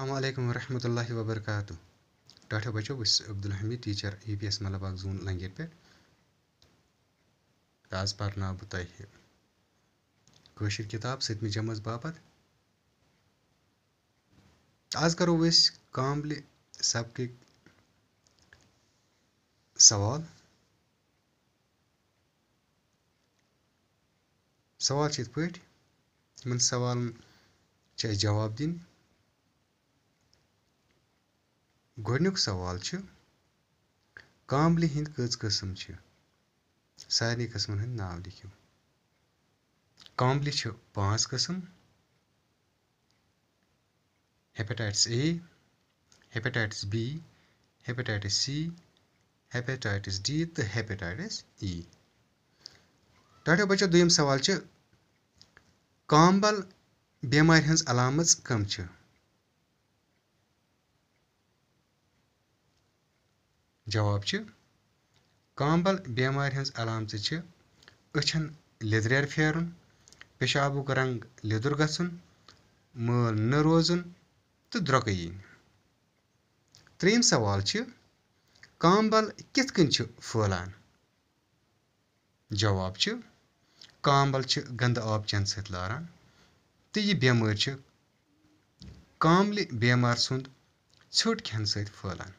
अल्लाम वरम वबरक डाठा बचो बस Abdulhamid teacher E P S मलबाग जून लंगेट पे आज पर्ना बह तशर किताब सतमि जमस बापत आज करो कामल सबक सवाल सवाल इत पे जवाब दिन گۄڈنیُک سوال چھُ کاملہِ ہِنٛدۍ کٔژ قٕسٕم چھِ سارنٕے قٕسمَن ہٕنٛدۍ ناو لیٖکھِو کاملہِ چھِ پانٛژھ قٕسٕم ہیپیٹایٹِس اے ہیپیٹایٹِس بی ہیپیٹایٹِس سی ہیپیٹایٹِس ڈی تہٕ ہیپیٹایٹِس ای ٹاٹو بَچو دوٚیِم سوال چھِ کامبَل بٮ۪مارِ ہٕنٛز علامٕژ کَم چھِ जवाब कामबल बमारि हम अछन लिद्रेर फेर पेशाब रंग लिदुर ग मल न रोजन तो द्रोक त्रम सवाल कामबल कित फलान जवाब कामबल गंद आब चन सारान तो यह बमार कामल बमार सुंद ठ खन सैलान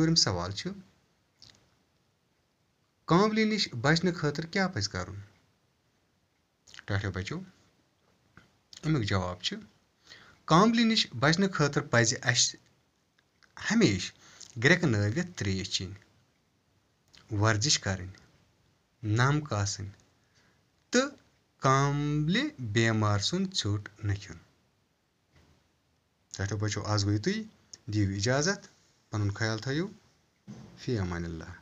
ऊम सवाल कामली नश बचने खातर क्या पज कर बचो अमुक जवाब कामली नश बचने खातर पज हमेशा ग्रेक नवित त्रेस चीन वर्जिश कर नमक आसन तो बेमार सुन झूठ नखन बचो आज गई तुम दी इजाजत پنُن خیال تھٲیِو في امان الله